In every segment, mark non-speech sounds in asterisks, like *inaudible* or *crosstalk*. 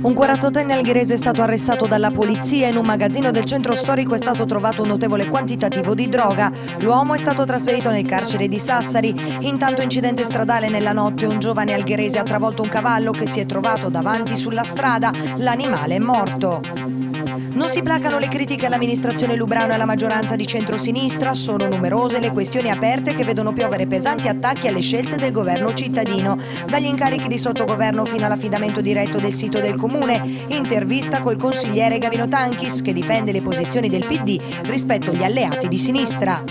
Un 48enne alghirese è stato arrestato dalla polizia. In un magazzino del centro storico è stato trovato un notevole quantitativo di droga. L'uomo è stato trasferito nel carcere di Sassari. Intanto incidente stradale nella notte. Un giovane alghirese ha travolto un cavallo che si è trovato davanti sulla strada. L'animale è morto. Non si placano le critiche all'amministrazione Lubrano e alla maggioranza di centrosinistra, sono numerose le questioni aperte che vedono piovere pesanti attacchi alle scelte del governo cittadino, dagli incarichi di sottogoverno fino all'affidamento diretto del sito del comune, intervista col consigliere Gavino Tanchis che difende le posizioni del PD rispetto agli alleati di sinistra.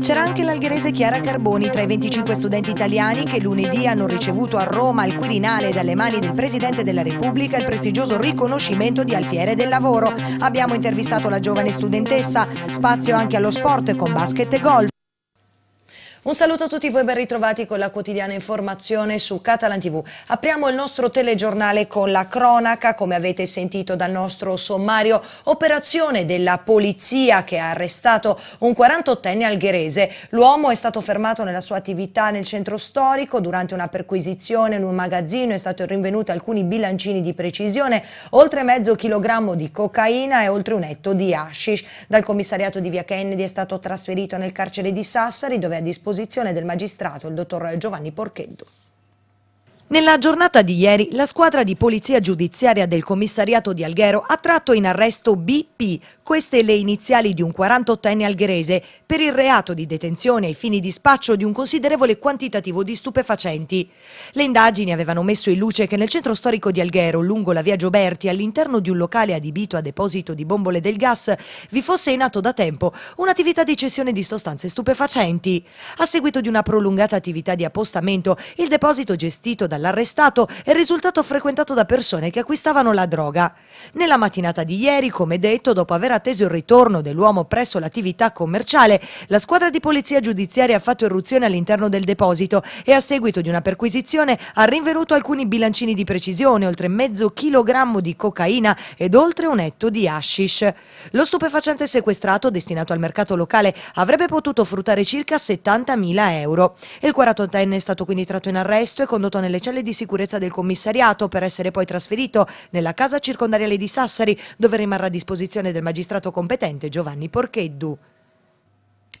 C'era anche l'algherese Chiara Carboni tra i 25 studenti italiani che lunedì hanno ricevuto a Roma al Quirinale dalle mani del Presidente della Repubblica il prestigioso riconoscimento di Alfiere del Lavoro. Abbiamo intervistato la giovane studentessa, spazio anche allo sport con basket e golf. Un saluto a tutti voi ben ritrovati con la quotidiana informazione su Catalan TV. Apriamo il nostro telegiornale con la cronaca, come avete sentito dal nostro sommario, operazione della polizia che ha arrestato un 48enne algherese. L'uomo è stato fermato nella sua attività nel centro storico durante una perquisizione in un magazzino, è stato rinvenuto alcuni bilancini di precisione, oltre mezzo chilogrammo di cocaina e oltre un etto di hashish. Dal commissariato di Via Kennedy è stato trasferito nel carcere di Sassari dove è a disposizione posizione del magistrato, il dottor Giovanni Porcheddu. Nella giornata di ieri la squadra di polizia giudiziaria del commissariato di Alghero ha tratto in arresto BP, queste le iniziali di un 48enne algherese, per il reato di detenzione ai fini di spaccio di un considerevole quantitativo di stupefacenti. Le indagini avevano messo in luce che nel centro storico di Alghero, lungo la via Gioberti, all'interno di un locale adibito a deposito di bombole del gas, vi fosse in atto da tempo un'attività di cessione di sostanze stupefacenti. A seguito di una prolungata attività di appostamento, il deposito gestito dalla all'arrestato è risultato frequentato da persone che acquistavano la droga. Nella mattinata di ieri, come detto, dopo aver atteso il ritorno dell'uomo presso l'attività commerciale, la squadra di polizia giudiziaria ha fatto irruzione all'interno del deposito e a seguito di una perquisizione ha rinvenuto alcuni bilancini di precisione, oltre mezzo chilogrammo di cocaina ed oltre un etto di hashish. Lo stupefacente sequestrato, destinato al mercato locale, avrebbe potuto fruttare circa 70.000 euro. Il 48enne è stato quindi tratto in arresto e condotto nelle ufficiale di sicurezza del commissariato per essere poi trasferito nella casa circondariale di Sassari dove rimarrà a disposizione del magistrato competente Giovanni Porcheddu.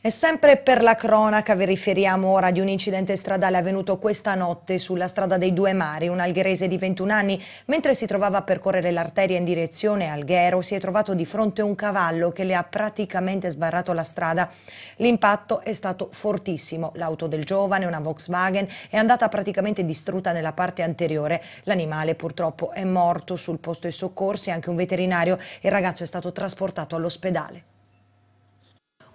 E sempre per la cronaca vi riferiamo ora di un incidente stradale avvenuto questa notte sulla strada dei Due Mari. Un algherese di 21 anni, mentre si trovava a percorrere l'arteria in direzione Alghero, si è trovato di fronte a un cavallo che le ha praticamente sbarrato la strada. L'impatto è stato fortissimo. L'auto del giovane, una Volkswagen, è andata praticamente distrutta nella parte anteriore. L'animale purtroppo è morto sul posto ai soccorsi, anche un veterinario. Il ragazzo è stato trasportato all'ospedale.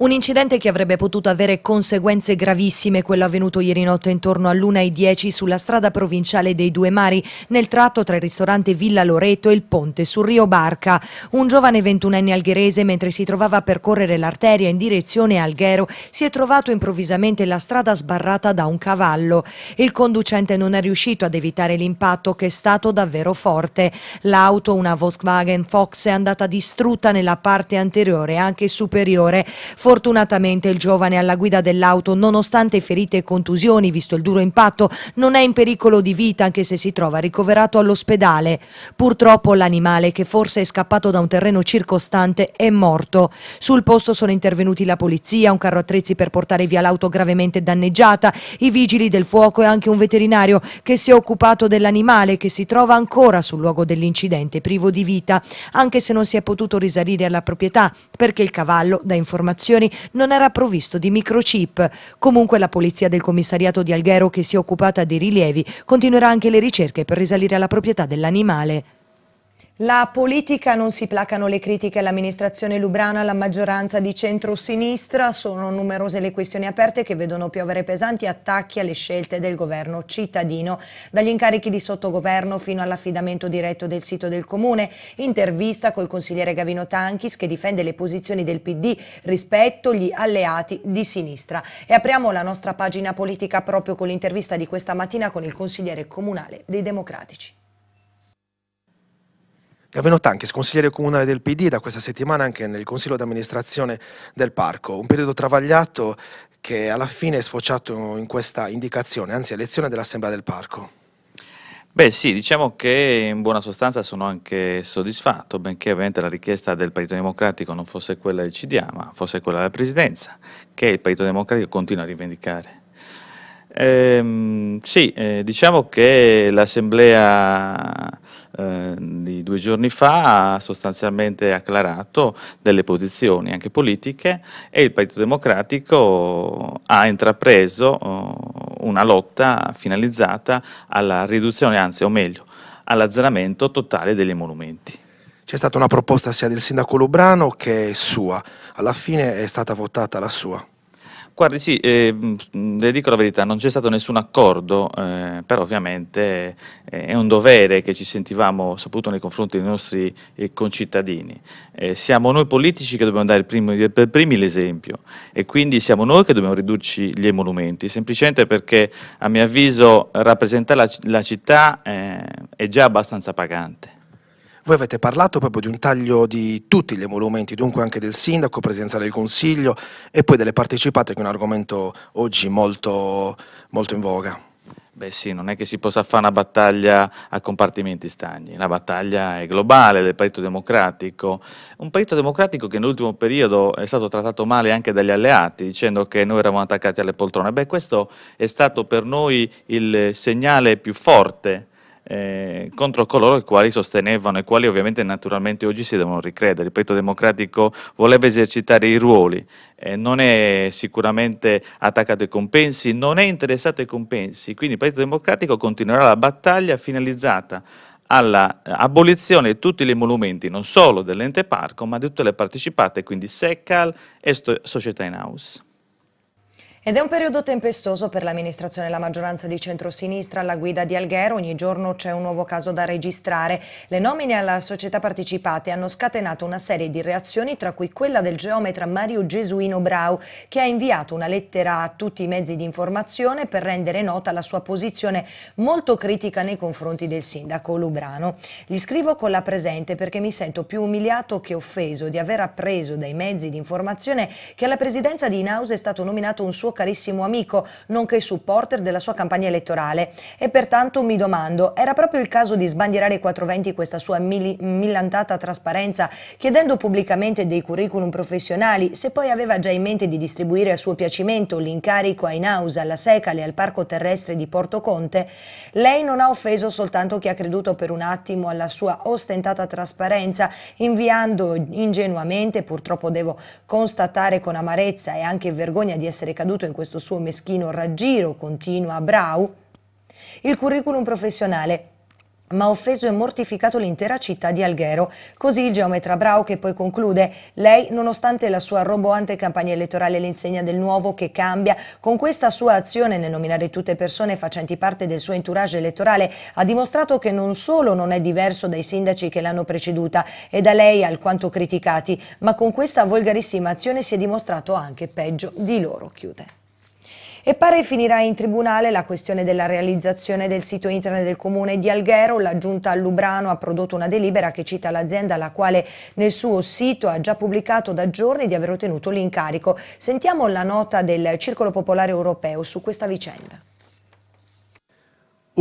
Un incidente che avrebbe potuto avere conseguenze gravissime, quello avvenuto ieri notte intorno all'1.10 sulla strada provinciale dei Due Mari, nel tratto tra il ristorante Villa Loreto e il ponte sul Rio Barca. Un giovane 21enne algherese, mentre si trovava a percorrere l'arteria in direzione Alghero, si è trovato improvvisamente la strada sbarrata da un cavallo. Il conducente non è riuscito ad evitare l'impatto, che è stato davvero forte. L'auto, una Volkswagen Fox, è andata distrutta nella parte anteriore e anche superiore. Fortunatamente il giovane alla guida dell'auto, nonostante ferite e contusioni, visto il duro impatto, non è in pericolo di vita anche se si trova ricoverato all'ospedale. Purtroppo l'animale, che forse è scappato da un terreno circostante, è morto. Sul posto sono intervenuti la polizia, un carro attrezzi per portare via l'auto gravemente danneggiata, i vigili del fuoco e anche un veterinario che si è occupato dell'animale che si trova ancora sul luogo dell'incidente privo di vita, anche se non si è potuto risalire alla proprietà perché il cavallo, da informazioni operazioni non era provvisto di microchip. Comunque la polizia del commissariato di Alghero che si è occupata dei rilievi continuerà anche le ricerche per risalire alla proprietà dell'animale. La politica non si placano le critiche all'amministrazione lubrana, alla maggioranza di centrosinistra. Sono numerose le questioni aperte che vedono piovere pesanti attacchi alle scelte del governo cittadino, dagli incarichi di sottogoverno fino all'affidamento diretto del sito del comune. Intervista col consigliere Gavino Tanchis che difende le posizioni del PD rispetto agli alleati di sinistra. E apriamo la nostra pagina politica proprio con l'intervista di questa mattina con il consigliere comunale dei Democratici. Gavino Tanchis, consigliere comunale del PD, da questa settimana anche nel consiglio d'amministrazione del parco. Un periodo travagliato che alla fine è sfociato in questa indicazione, anzi elezione dell'Assemblea del parco. Beh sì, diciamo che in buona sostanza sono anche soddisfatto, benché ovviamente la richiesta del Partito Democratico non fosse quella del CDA, ma fosse quella della Presidenza, che il Partito Democratico continua a rivendicare. Ehm, sì, eh, diciamo che l'Assemblea eh, di due giorni fa ha sostanzialmente acclarato delle posizioni anche politiche e il Partito Democratico ha intrapreso oh, una lotta finalizzata alla riduzione, anzi o meglio, all'azzeramento totale degli emolumenti. C'è stata una proposta sia del sindaco Lubrano che sua, alla fine è stata votata la sua. Guardi, sì, eh, le dico la verità, non c'è stato nessun accordo, eh, però ovviamente eh, è un dovere che ci sentivamo soprattutto nei confronti dei nostri eh, concittadini. Eh, siamo noi politici che dobbiamo dare primi, eh, per primi l'esempio e quindi siamo noi che dobbiamo ridurci gli emolumenti, semplicemente perché a mio avviso rappresentare la, la città è già abbastanza pagante. Voi avete parlato proprio di un taglio di tutti gli emolumenti, dunque anche del sindaco, presenza del consiglio e poi delle partecipate, che è un argomento oggi molto, molto in voga. Beh sì, non è che si possa fare una battaglia a compartimenti stagni, la battaglia è globale del Partito Democratico, un Partito Democratico che nell'ultimo periodo è stato trattato male anche dagli alleati, dicendo che noi eravamo attaccati alle poltrone. Beh questo è stato per noi il segnale più forte eh, contro coloro i quali sostenevano e quali ovviamente naturalmente oggi si devono ricredere. Il Partito Democratico voleva esercitare i ruoli, eh, non è sicuramente attaccato ai compensi, non è interessato ai compensi, quindi il Partito Democratico continuerà la battaglia finalizzata all'abolizione eh, di tutti gli emolumenti, non solo dell'ente parco, ma di tutte le partecipate, quindi SECAL e Società in House. Ed è un periodo tempestoso per l'amministrazione e la maggioranza di centrosinistra alla guida di Alghero. Ogni giorno c'è un nuovo caso da registrare. Le nomine alla società partecipate hanno scatenato una serie di reazioni, tra cui quella del geometra Mario Gesuino Brau, che ha inviato una lettera a tutti i mezzi di informazione per rendere nota la sua posizione molto critica nei confronti del sindaco Lubrano. Gli scrivo con la presente perché mi sento più umiliato che offeso di aver appreso dai mezzi di informazione che alla presidenza di Inaus è stato nominato un suo carissimo amico, nonché supporter della sua campagna elettorale. E pertanto mi domando, era proprio il caso di sbandierare i 420 questa sua mili- millantata trasparenza, chiedendo pubblicamente dei curriculum professionali, se poi aveva già in mente di distribuire a suo piacimento l'incarico a Inausa, alla Secale, e al Parco Terrestre di Porto Conte? Lei non ha offeso soltanto chi ha creduto per un attimo alla sua ostentata trasparenza, inviando ingenuamente, purtroppo devo constatare con amarezza e anche vergogna di essere caduto in in questo suo meschino raggiro, continua Brau, il curriculum professionale ma ha offeso e mortificato l'intera città di Alghero. Così il geometra Brau che poi conclude, lei nonostante la sua roboante campagna elettorale l'insegna del nuovo che cambia, con questa sua azione nel nominare tutte persone facenti parte del suo entourage elettorale ha dimostrato che non solo non è diverso dai sindaci che l'hanno preceduta e da lei alquanto criticati, ma con questa volgarissima azione si è dimostrato anche peggio di loro. Chiude. E pare finirà in tribunale la questione della realizzazione del sito internet del comune di Alghero. La giunta a Lubrano ha prodotto una delibera che cita l'azienda la quale nel suo sito ha già pubblicato da giorni di aver ottenuto l'incarico. Sentiamo la nota del Circolo Popolare Europeo su questa vicenda.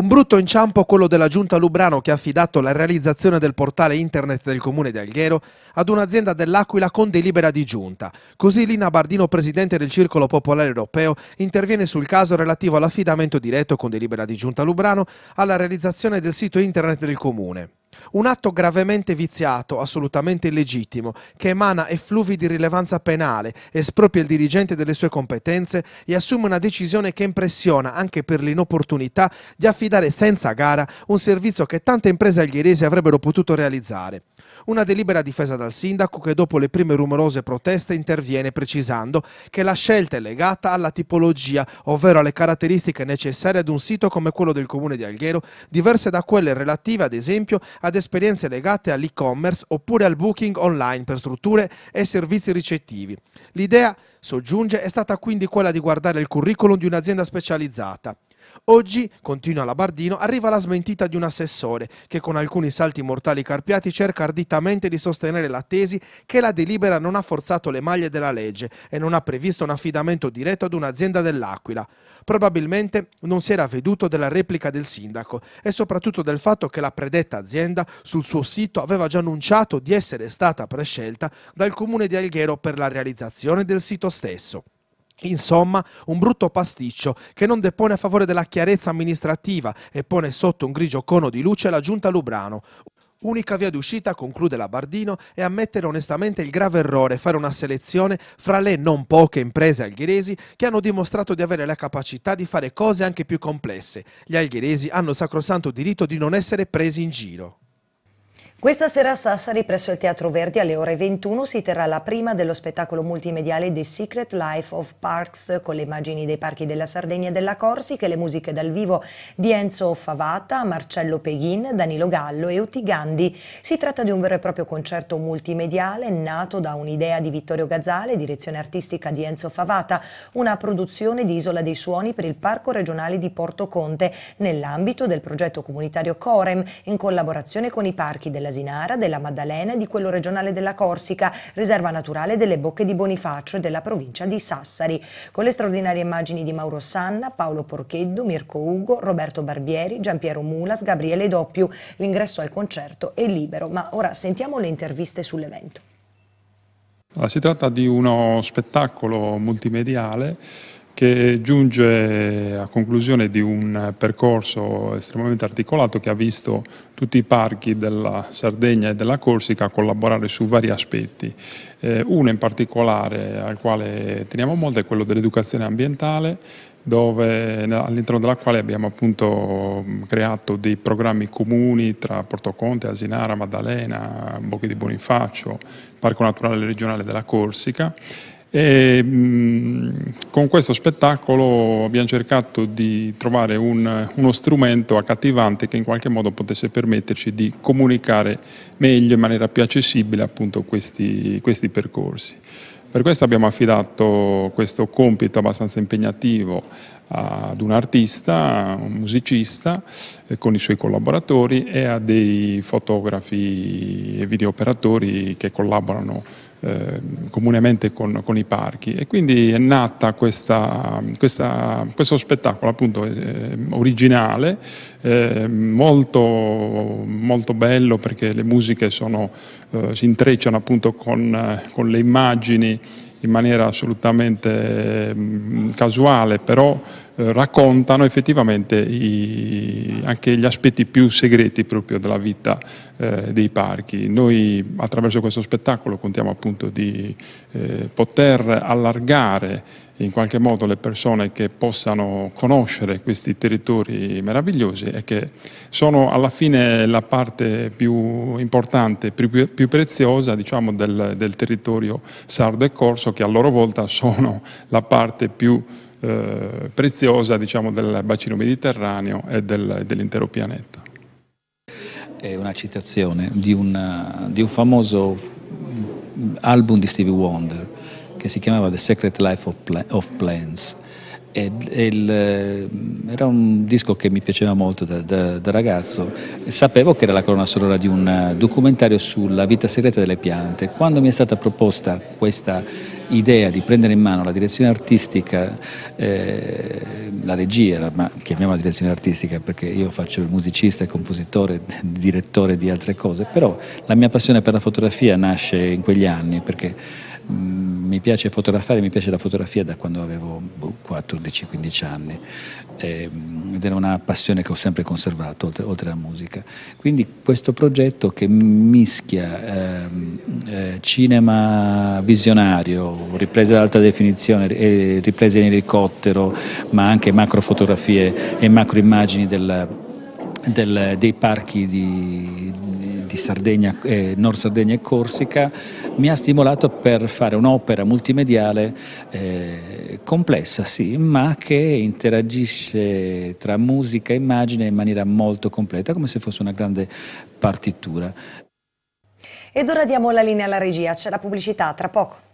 Un brutto inciampo quello della Giunta Lubrano che ha affidato la realizzazione del portale internet del comune di Alghero ad un'azienda dell'Aquila con delibera di giunta. Così Lina Bardino, presidente del Circolo Popolare Europeo, interviene sul caso relativo all'affidamento diretto con delibera di Giunta Lubrano alla realizzazione del sito internet del comune. Un atto gravemente viziato, assolutamente illegittimo, che emana effluvi di rilevanza penale, espropria il dirigente delle sue competenze e assume una decisione che impressiona anche per l'inopportunità di affidare senza gara un servizio che tante imprese alghieresi avrebbero potuto realizzare. Una delibera difesa dal sindaco che dopo le prime rumorose proteste interviene precisando che la scelta è legata alla tipologia, ovvero alle caratteristiche necessarie ad un sito come quello del comune di Alghero, diverse da quelle relative ad esempio a ad esperienze legate all'e-commerce oppure al booking online per strutture e servizi ricettivi. L'idea, soggiunge, è stata quindi quella di guardare il curriculum di un'azienda specializzata Oggi, continua Labardino, arriva la smentita di un assessore che con alcuni salti mortali carpiati cerca arditamente di sostenere la tesi che la delibera non ha forzato le maglie della legge e non ha previsto un affidamento diretto ad un'azienda dell'Aquila. Probabilmente non si era veduto della replica del sindaco e soprattutto del fatto che la predetta azienda sul suo sito aveva già annunciato di essere stata prescelta dal comune di Alghero per la realizzazione del sito stesso. Insomma, un brutto pasticcio che non depone a favore della chiarezza amministrativa e pone sotto un grigio cono di luce la giunta Lubrano. Unica via d'uscita, conclude Labardino, è ammettere onestamente il grave errore fare una selezione fra le non poche imprese alghiresi che hanno dimostrato di avere la capacità di fare cose anche più complesse. Gli alghiresi hanno il sacrosanto diritto di non essere presi in giro. Questa sera a Sassari presso il Teatro Verdi alle ore 21 si terrà la prima dello spettacolo multimediale The Secret Life of Parks con le immagini dei parchi della Sardegna e della Corsica e le musiche dal vivo di Enzo Favata, Marcello Peghin, Danilo Gallo e Uti Gandhi. Si tratta di un vero e proprio concerto multimediale nato da un'idea di Vittorio Gazzale, direzione artistica di Enzo Favata, una produzione di Isola dei Suoni per il Parco regionale di Porto Conte nell'ambito del progetto comunitario Corem in collaborazione con i parchi della dell'Asinara, della Maddalena e di quello regionale della Corsica, riserva naturale delle Bocche di Bonifacio e della provincia di Sassari. Con le straordinarie immagini di Mauro Sanna, Paolo Porcheddu, Mirko Ugo, Roberto Barbieri, Giampiero Mulas, Gabriele Doppiu, l'ingresso al concerto è libero, ma ora sentiamo le interviste sull'evento. Si tratta di uno spettacolo multimediale che giunge a conclusione di un percorso estremamente articolato che ha visto tutti i parchi della Sardegna e della Corsica collaborare su vari aspetti. Eh, uno in particolare al quale teniamo molto è quello dell'educazione ambientale, dove, all'interno della quale abbiamo appunto creato dei programmi comuni tra Porto Conte, Asinara, Maddalena, Bocchi di Bonifacio, Parco Naturale Regionale della Corsica e, mh, con questo spettacolo abbiamo cercato di trovare un, uno strumento accattivante che in qualche modo potesse permetterci di comunicare meglio, in maniera più accessibile, appunto questi, questi percorsi. Per questo abbiamo affidato questo compito abbastanza impegnativo ad un artista, un musicista eh, con i suoi collaboratori e a dei fotografi e videooperatori che collaborano eh, comunemente con, con, i parchi e quindi è nata questa, questa, questo spettacolo appunto eh, originale eh, molto, molto bello perché le musiche sono, eh, si intrecciano appunto con, eh, con le immagini in maniera assolutamente mm, casuale, però eh, raccontano effettivamente i, anche gli aspetti più segreti proprio della vita eh, dei parchi. Noi attraverso questo spettacolo contiamo appunto di eh, poter allargare in qualche modo le persone che possano conoscere questi territori meravigliosi e che sono alla fine la parte più importante, più, più preziosa diciamo, del, del territorio sardo e corso che a loro volta sono la parte più eh, preziosa diciamo, del bacino mediterraneo e del, dell'intero pianeta. È una citazione di, una, di un famoso album di Stevie Wonder che si chiamava The Secret Life of, Pla of Plants e, e il, eh, era un disco che mi piaceva molto da, da, da ragazzo. Sapevo che era la colonna sonora di un eh, documentario sulla vita segreta delle piante. Quando mi è stata proposta questa idea di prendere in mano la direzione artistica, eh, la regia, la, ma chiamiamola direzione artistica perché io faccio il musicista, il compositore, il *laughs* direttore di altre cose, però la mia passione per la fotografia nasce in quegli anni perché Mm, mi piace fotografare, mi piace la fotografia da quando avevo 14-15 boh, anni ehm, ed era una passione che ho sempre conservato oltre, oltre alla musica. Quindi questo progetto che mischia ehm, eh, cinema visionario, riprese ad alta definizione, riprese in elicottero, ma anche macrofotografie e macroimmagini del, del, dei parchi di di Sardegna, eh, Nord Sardegna e Corsica, mi ha stimolato per fare un'opera multimediale eh, complessa, sì, ma che interagisce tra musica e immagine in maniera molto completa, come se fosse una grande partitura. Ed ora diamo la linea alla regia, c'è la pubblicità, tra poco.